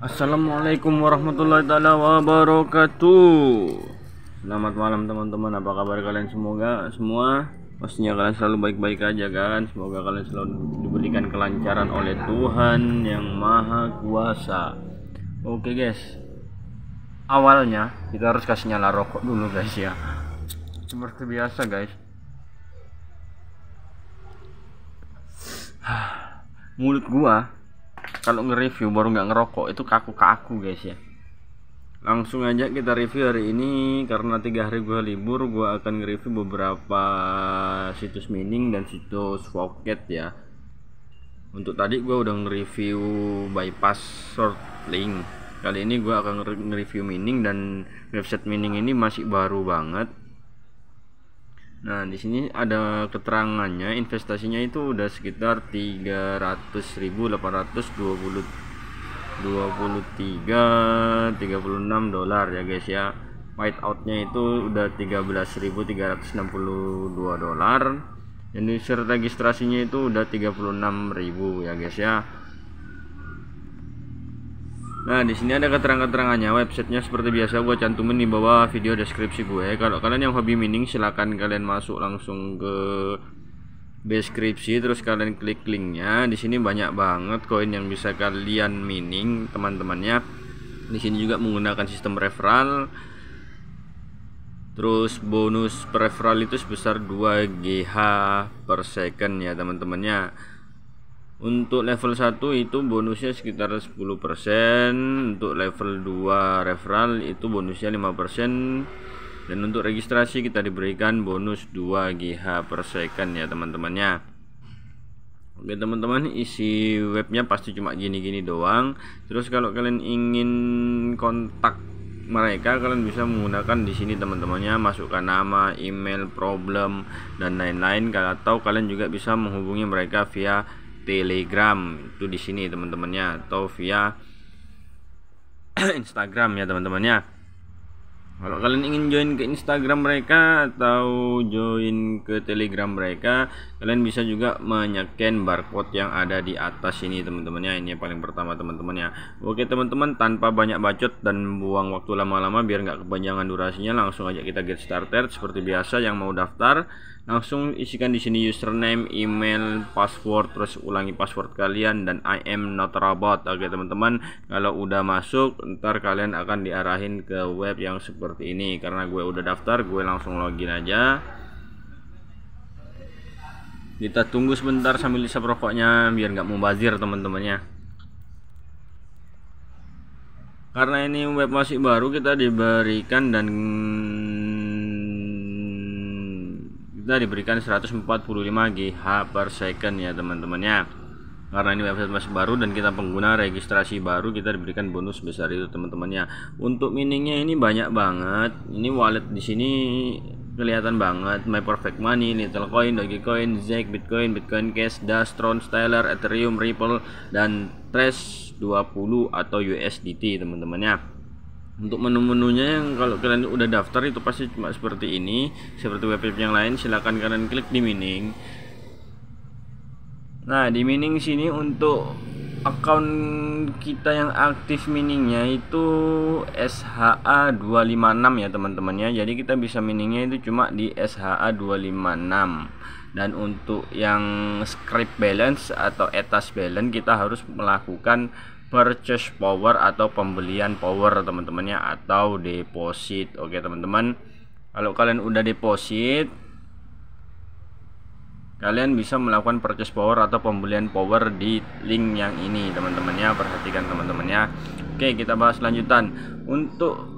Assalamualaikum warahmatullahi taala wabarakatuh. Selamat malam teman-teman. Apa kabar kalian semoga semua? Pastinya kalian selalu baik-baik aja kan. Semoga kalian selalu diberikan kelancaran oleh Tuhan yang Maha Kuasa. Oke guys. Awalnya kita harus kasih nyala rokok dulu guys ya. Seperti biasa guys. Mulut gua kalau nge-review baru nggak ngerokok itu kaku kaku guys ya langsung aja kita review hari ini karena tiga hari gue libur gue akan nge-review beberapa situs mining dan situs pocket ya untuk tadi gue udah nge-review bypass short link kali ini gue akan nge-review mining dan website mining ini masih baru banget Nah, di sini ada keterangannya investasinya itu udah sekitar 300.823 23 36 dolar ya guys ya white out-nya itu udah 13.362 dolar dan user registrasinya itu udah 36.000 ya guys ya Nah, di sini ada keterangan keterangannya Websitenya seperti biasa gue cantumin di bawah video deskripsi gue. Kalau kalian yang hobi mining silahkan kalian masuk langsung ke deskripsi terus kalian klik linknya. Di sini banyak banget koin yang bisa kalian mining, teman-temannya. Di sini juga menggunakan sistem referral. Terus bonus referral itu sebesar 2 GH per second ya, teman-temannya. Untuk level 1 itu bonusnya sekitar 10%, untuk level 2 referral itu bonusnya 5% dan untuk registrasi kita diberikan bonus 2 GH per second ya teman-temannya. Oke teman-teman isi webnya pasti cuma gini-gini doang. Terus kalau kalian ingin kontak mereka kalian bisa menggunakan di sini teman-temannya masukkan nama, email, problem dan lain-lain atau kalian juga bisa menghubungi mereka via Telegram itu di sini teman-temannya atau via Instagram ya teman-temannya. Kalau kalian ingin join ke Instagram mereka atau join ke Telegram mereka, kalian bisa juga menyekan barcode yang ada di atas ini teman-temannya. Ini yang paling pertama teman-temannya. Oke teman-teman, tanpa banyak bacot dan buang waktu lama-lama biar nggak kepanjangan durasinya, langsung aja kita get started seperti biasa yang mau daftar langsung isikan di sini username email password terus ulangi password kalian dan I am not robot oke teman-teman kalau udah masuk ntar kalian akan diarahin ke web yang seperti ini karena gue udah daftar gue langsung login aja kita tunggu sebentar sambil isap rokoknya biar nggak mubazir teman-temannya karena ini web masih baru kita diberikan dan kita diberikan 145 GH per second ya teman-teman ya karena ini website masih baru dan kita pengguna registrasi baru kita diberikan bonus besar itu teman-temannya untuk miningnya ini banyak banget ini wallet di sini kelihatan banget my perfect money little coin dogecoin zek bitcoin bitcoin cash dash tron stellar ethereum ripple dan trash 20 atau USDT teman-temannya untuk menu-menunya yang kalau kalian udah daftar itu pasti cuma seperti ini seperti web yang lain silahkan kalian klik di mining nah di mining sini untuk account kita yang aktif miningnya itu SHA256 ya teman temannya jadi kita bisa miningnya itu cuma di SHA256 dan untuk yang script balance atau etas balance kita harus melakukan purchase power atau pembelian power teman-temannya atau deposit oke teman-teman kalau kalian udah deposit kalian bisa melakukan purchase power atau pembelian power di link yang ini teman-temannya perhatikan teman-temannya oke kita bahas lanjutan untuk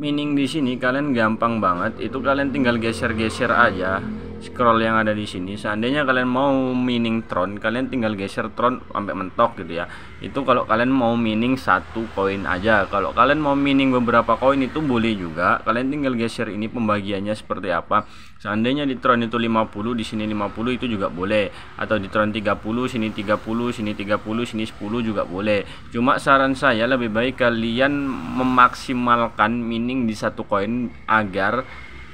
mining di sini kalian gampang banget itu kalian tinggal geser-geser aja scroll yang ada di sini seandainya kalian mau mining tron kalian tinggal geser tron sampai mentok gitu ya itu kalau kalian mau mining satu koin aja kalau kalian mau mining beberapa koin itu boleh juga kalian tinggal geser ini pembagiannya seperti apa seandainya di tron itu 50 di sini 50 itu juga boleh atau di tron 30 sini 30 sini 30 sini 10 juga boleh cuma saran saya lebih baik kalian memaksimalkan mining di satu koin agar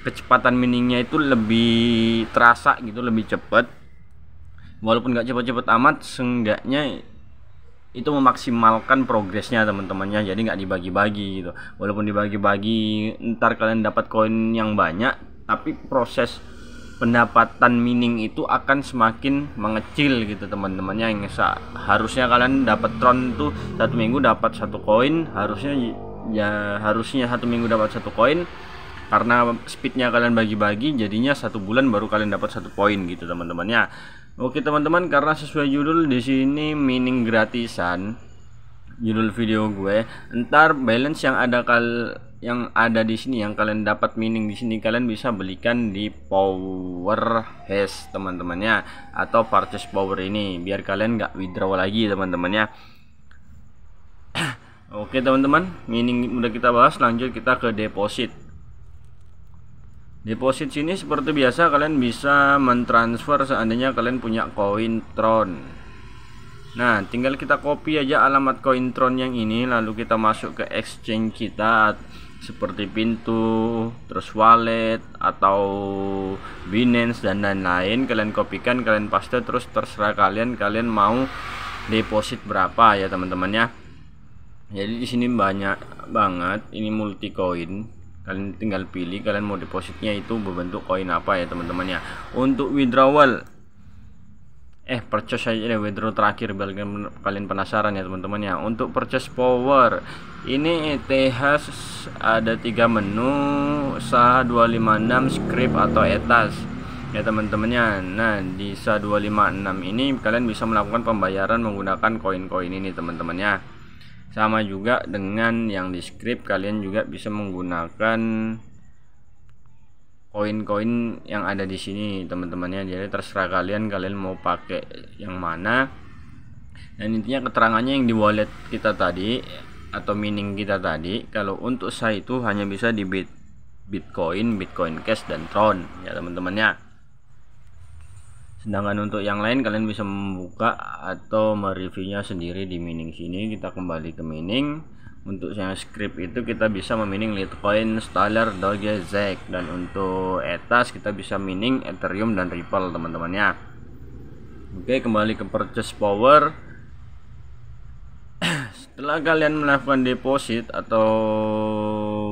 kecepatan miningnya itu lebih terasa gitu lebih cepat walaupun nggak cepat-cepat amat seenggaknya itu memaksimalkan progresnya teman-temannya jadi nggak dibagi-bagi gitu walaupun dibagi-bagi ntar kalian dapat koin yang banyak tapi proses pendapatan mining itu akan semakin mengecil gitu teman-temannya yang harusnya kalian dapat tron tuh satu minggu dapat satu koin harusnya ya harusnya satu minggu dapat satu koin karena speednya kalian bagi-bagi jadinya satu bulan baru kalian dapat satu poin gitu teman-temannya oke teman-teman karena sesuai judul di sini mining gratisan judul video gue ntar balance yang ada kal yang ada di sini yang kalian dapat mining di sini kalian bisa belikan di power hash teman-temannya atau purchase power ini biar kalian nggak withdraw lagi teman-temannya oke teman-teman mining udah kita bahas lanjut kita ke deposit Deposit sini seperti biasa kalian bisa mentransfer seandainya kalian punya koin Tron. Nah, tinggal kita copy aja alamat koin Tron yang ini lalu kita masuk ke exchange kita seperti pintu, terus wallet atau Binance dan lain-lain. Kalian kopikan, kalian paste terus terserah kalian kalian mau deposit berapa ya teman-teman ya. Jadi di sini banyak banget ini multi koin kalian tinggal pilih kalian mau depositnya itu berbentuk koin apa ya teman-teman ya untuk withdrawal eh purchase aja deh withdraw terakhir biar kalian penasaran ya teman-teman ya untuk purchase power ini ETH ada tiga menu SA 256 script atau ETAS ya teman-temannya nah di SA 256 ini kalian bisa melakukan pembayaran menggunakan koin-koin ini teman-temannya sama juga dengan yang di script kalian juga bisa menggunakan koin-koin yang ada di sini teman-temannya jadi terserah kalian kalian mau pakai yang mana dan intinya keterangannya yang di wallet kita tadi atau mining kita tadi kalau untuk saya itu hanya bisa di Bitcoin Bitcoin Cash dan Tron ya teman-temannya Sedangkan untuk yang lain kalian bisa membuka atau mereviewnya sendiri di mining sini. Kita kembali ke mining. Untuk yang script itu kita bisa memining Litecoin, Stellar, Doge, Zek dan untuk ETAS kita bisa mining Ethereum dan Ripple teman-temannya. Oke, kembali ke purchase power. Setelah kalian melakukan deposit atau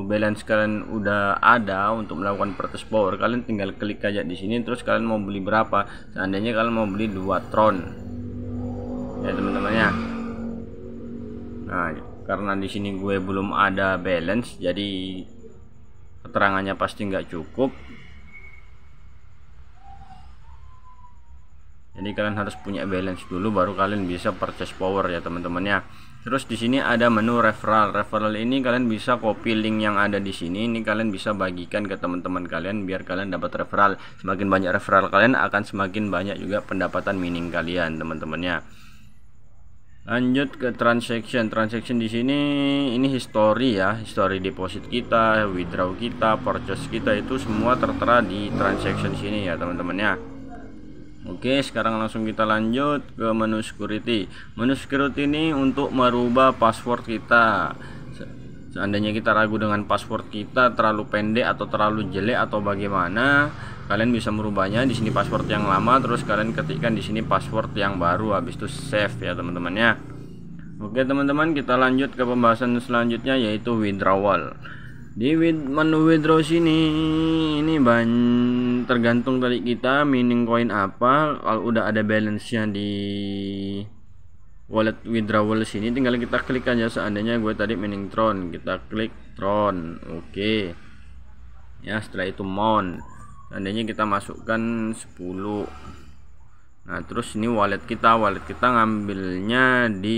balance kalian udah ada untuk melakukan purchase power kalian tinggal klik aja di sini terus kalian mau beli berapa seandainya kalian mau beli dua tron ya teman-temannya nah karena di sini gue belum ada balance jadi keterangannya pasti nggak cukup jadi kalian harus punya balance dulu baru kalian bisa purchase power ya teman temannya terus di sini ada menu referral referral ini kalian bisa copy link yang ada di sini ini kalian bisa bagikan ke teman-teman kalian biar kalian dapat referral semakin banyak referral kalian akan semakin banyak juga pendapatan mining kalian teman temannya lanjut ke transaction transaction di sini ini history ya history deposit kita withdraw kita purchase kita itu semua tertera di transaction sini ya teman-teman ya Oke, sekarang langsung kita lanjut ke menu security. Menu security ini untuk merubah password kita. Seandainya kita ragu dengan password kita terlalu pendek atau terlalu jelek atau bagaimana, kalian bisa merubahnya di sini password yang lama terus kalian ketikkan di sini password yang baru habis itu save ya teman-teman ya. Oke, teman-teman, kita lanjut ke pembahasan selanjutnya yaitu withdrawal di with menu withdraw sini ini ban tergantung dari kita mining koin apa kalau udah ada balance nya di wallet withdrawal sini tinggal kita klik aja seandainya gue tadi mining tron kita klik tron oke okay. ya setelah itu mount seandainya kita masukkan 10 Nah, terus ini wallet kita, wallet kita ngambilnya di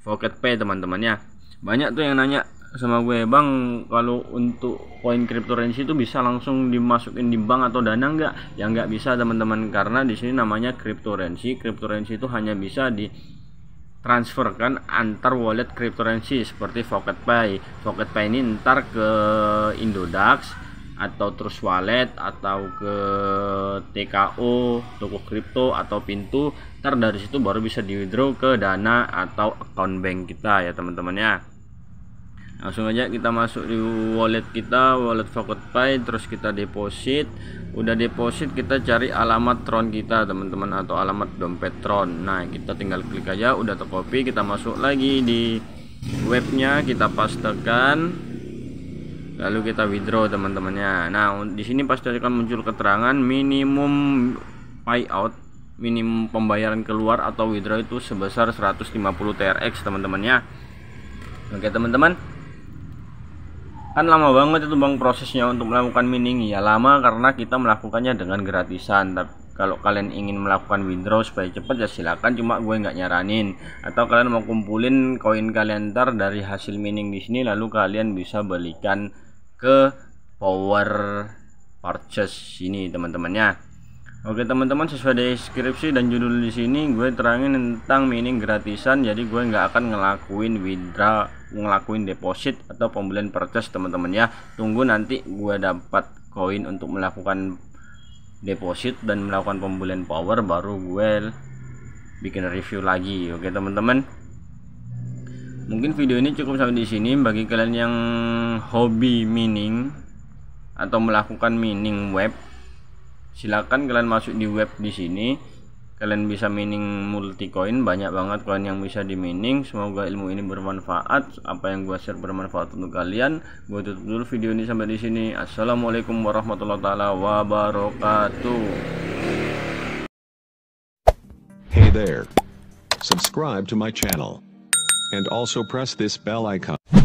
Pocket Pay, teman-teman ya. Banyak tuh yang nanya sama gue bang kalau untuk koin cryptocurrency itu bisa langsung dimasukin di bank atau dana enggak ya enggak bisa teman-teman karena di sini namanya cryptocurrency cryptocurrency itu hanya bisa di transferkan antar wallet cryptocurrency seperti Pay. Pocket Pay ini ntar ke Indodax atau terus wallet atau ke TKO toko kripto atau pintu ntar dari situ baru bisa di withdraw ke dana atau account bank kita ya teman-teman ya langsung aja kita masuk di wallet kita wallet Pay terus kita deposit udah deposit kita cari alamat Tron kita teman-teman atau alamat dompet Tron nah kita tinggal klik aja udah tercopy kita masuk lagi di webnya kita pastekan lalu kita withdraw teman-temannya nah di sini pasti akan muncul keterangan minimum payout minimum pembayaran keluar atau withdraw itu sebesar 150 TRX teman-temannya oke teman-teman kan lama banget itu bang prosesnya untuk melakukan mining ya lama karena kita melakukannya dengan gratisan tapi kalau kalian ingin melakukan withdraw supaya cepat ya silakan cuma gue nggak nyaranin atau kalian mau kumpulin koin kalian ntar dari hasil mining di sini lalu kalian bisa belikan ke power purchase ini teman-temannya Oke teman-teman sesuai deskripsi dan judul di sini gue terangin tentang mining gratisan jadi gue nggak akan ngelakuin withdraw ngelakuin deposit atau pembelian purchase teman-teman ya tunggu nanti gue dapat koin untuk melakukan deposit dan melakukan pembelian power baru gue bikin review lagi oke teman-teman mungkin video ini cukup sampai di sini bagi kalian yang hobi mining atau melakukan mining web silakan kalian masuk di web di sini kalian bisa mining multi coin banyak banget koin yang bisa di mining semoga ilmu ini bermanfaat apa yang gua share bermanfaat untuk kalian gua tutup dulu video ini sampai di sini assalamualaikum warahmatullahi taala wabarakatuh hey there subscribe to my channel and also press this bell icon